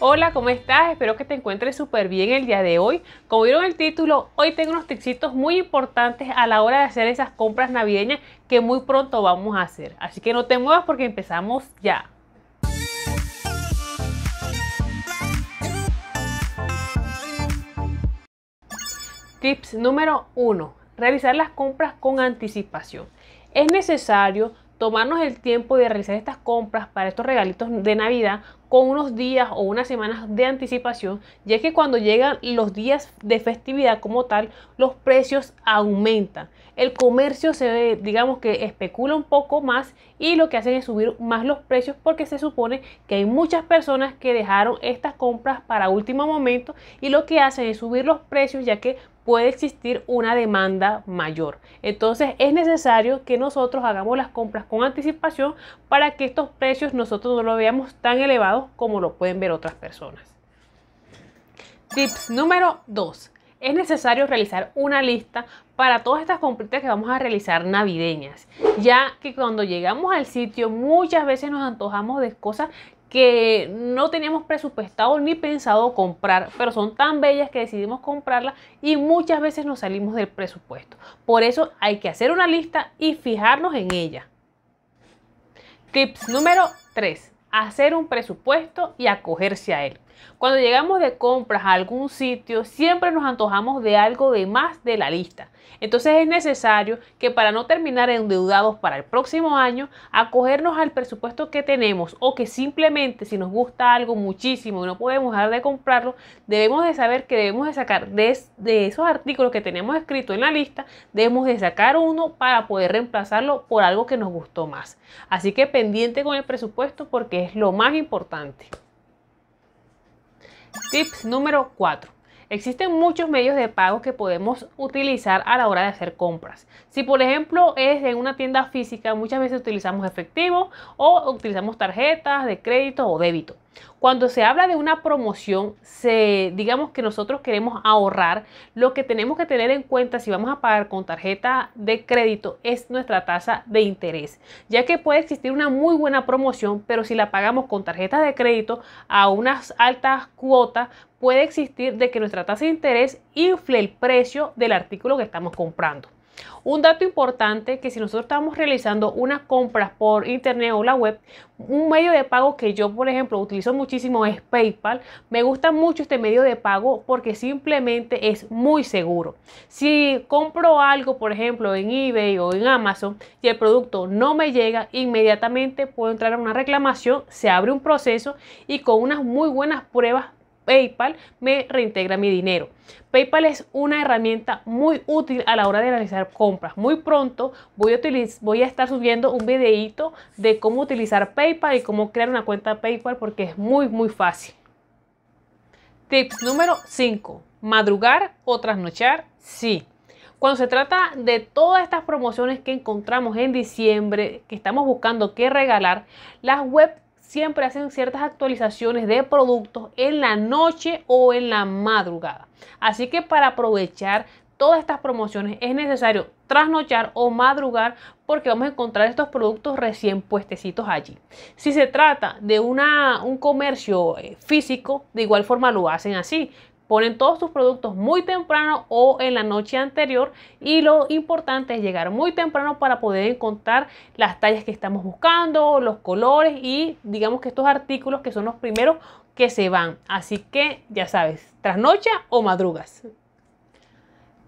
Hola, ¿cómo estás? Espero que te encuentres súper bien el día de hoy. Como vieron el título, hoy tengo unos tipsitos muy importantes a la hora de hacer esas compras navideñas que muy pronto vamos a hacer. Así que no te muevas porque empezamos ya. Tips número 1. Realizar las compras con anticipación. Es necesario tomarnos el tiempo de realizar estas compras para estos regalitos de Navidad con unos días o unas semanas de anticipación, ya que cuando llegan los días de festividad como tal, los precios aumentan. El comercio se, ve, digamos que especula un poco más y lo que hacen es subir más los precios porque se supone que hay muchas personas que dejaron estas compras para último momento y lo que hacen es subir los precios ya que puede existir una demanda mayor. Entonces es necesario que nosotros hagamos las compras con anticipación para que estos precios nosotros no lo veamos tan elevados como lo pueden ver otras personas. Tips número 2. Es necesario realizar una lista para todas estas compritas que vamos a realizar navideñas, ya que cuando llegamos al sitio muchas veces nos antojamos de cosas que no teníamos presupuestado ni pensado comprar, pero son tan bellas que decidimos comprarlas y muchas veces nos salimos del presupuesto. Por eso hay que hacer una lista y fijarnos en ella. Tips número 3 hacer un presupuesto y acogerse a él. Cuando llegamos de compras a algún sitio, siempre nos antojamos de algo de más de la lista. Entonces es necesario que para no terminar endeudados para el próximo año, acogernos al presupuesto que tenemos o que simplemente si nos gusta algo muchísimo y no podemos dejar de comprarlo, debemos de saber que debemos de sacar de, esos artículos que tenemos escrito en la lista, debemos de sacar uno para poder reemplazarlo por algo que nos gustó más. Así que pendiente con el presupuesto porque es lo más importante. Tips número 4. Existen muchos medios de pago que podemos utilizar a la hora de hacer compras. Si por ejemplo es en una tienda física, muchas veces utilizamos efectivo o utilizamos tarjetas de crédito o débito. Cuando se habla de una promoción, digamos que nosotros queremos ahorrar, lo que tenemos que tener en cuenta si vamos a pagar con tarjeta de crédito es nuestra tasa de interés, ya que puede existir una muy buena promoción, pero si la pagamos con tarjeta de crédito a unas altas cuotas, puede existir de que nuestra tasa de interés infle el precio del artículo que estamos comprando. Un dato importante que si nosotros estamos realizando unas compras por internet o la web, un medio de pago que yo, por ejemplo, utilizo muchísimo es PayPal. Me gusta mucho este medio de pago porque simplemente es muy seguro. Si compro algo, por ejemplo, en eBay o en Amazon y el producto no me llega, inmediatamente puedo entrar a una reclamación, se abre un proceso y con unas muy buenas pruebas PayPal me reintegra mi dinero. PayPal es una herramienta muy útil a la hora de realizar compras. Muy pronto voy a, voy a estar subiendo un videito de cómo utilizar PayPal y cómo crear una cuenta PayPal porque es muy, muy fácil. Tips número 5. Madrugar o trasnochar, sí. Cuando se trata de todas estas promociones que encontramos en diciembre, que estamos buscando qué regalar, las web siempre hacen ciertas actualizaciones de productos en la noche o en la madrugada. Así que para aprovechar todas estas promociones es necesario trasnochar o madrugar porque vamos a encontrar estos productos recién puestecitos allí. Si se trata de un comercio eh, físico, de igual forma lo hacen así. Ponen todos sus productos muy temprano o en la noche anterior y lo importante es llegar muy temprano para poder encontrar las tallas que estamos buscando, los colores y digamos que estos artículos que son los primeros que se van. Así que ya sabes, trasnocha o madrugas.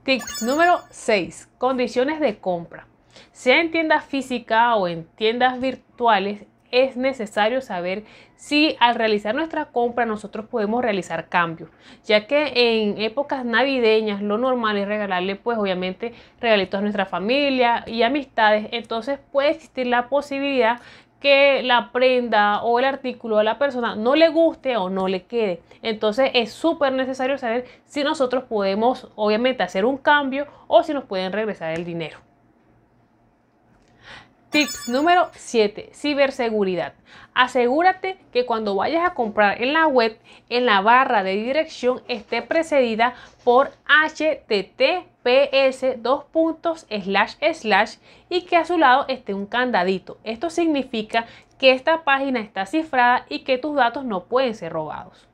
Tip número 6. Condiciones de compra. Sea en tiendas físicas o en tiendas virtuales, es necesario saber si al realizar nuestra compra nosotros podemos realizar cambios, ya que en épocas navideñas lo normal es regalarle pues obviamente regalitos a nuestra familia y amistades, entonces puede existir la posibilidad que la prenda o el artículo a la persona no le guste o no le quede. Entonces es súper necesario saber si nosotros podemos obviamente hacer un cambio o si nos pueden regresar el dinero. Tips número 7. Ciberseguridad. Asegúrate que cuando vayas a comprar en la web, en la barra de dirección esté precedida por https y que a su lado esté un candadito. Esto significa que esta página está cifrada y que tus datos no pueden ser robados.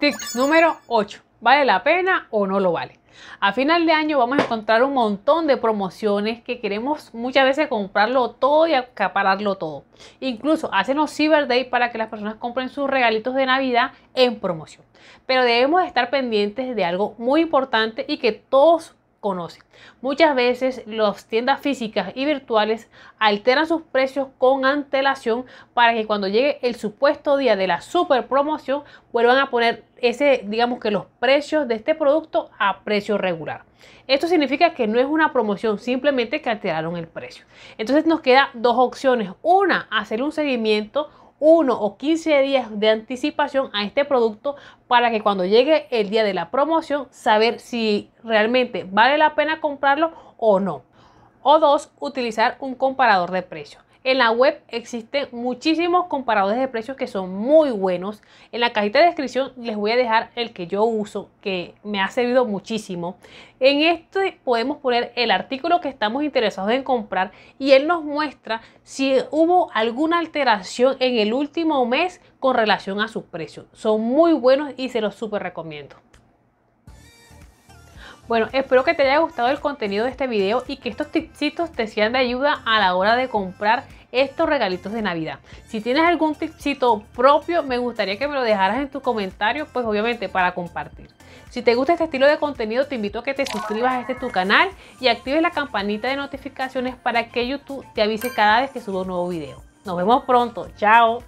Tips número 8. ¿Vale la pena o no lo vale? A final de año vamos a encontrar un montón de promociones que queremos muchas veces comprarlo todo y acapararlo todo. Incluso hacen los Cyber Day para que las personas compren sus regalitos de Navidad en promoción. Pero debemos estar pendientes de algo muy importante y que todos conoce. Muchas veces las tiendas físicas y virtuales alteran sus precios con antelación para que cuando llegue el supuesto día de la super promoción vuelvan a poner ese, digamos que los precios de este producto a precio regular. Esto significa que no es una promoción, simplemente que alteraron el precio. Entonces nos quedan dos opciones. Una, hacer un seguimiento 1 o 15 días de anticipación a este producto para que cuando llegue el día de la promoción saber si realmente vale la pena comprarlo o no. O dos, utilizar un comparador de precios. En la web existen muchísimos comparadores de precios que son muy buenos. En la cajita de descripción les voy a dejar el que yo uso, que me ha servido muchísimo. En este podemos poner el artículo que estamos interesados en comprar y él nos muestra si hubo alguna alteración en el último mes con relación a su precio. Son muy buenos y se los súper recomiendo. Bueno, espero que te haya gustado el contenido de este video y que estos tipsitos te sean de ayuda a la hora de comprar estos regalitos de Navidad. Si tienes algún tipsito propio, me gustaría que me lo dejaras en tus comentarios, pues obviamente para compartir. Si te gusta este estilo de contenido, te invito a que te suscribas a este tu canal y actives la campanita de notificaciones para que YouTube te avise cada vez que subo un nuevo video. Nos vemos pronto. Chao.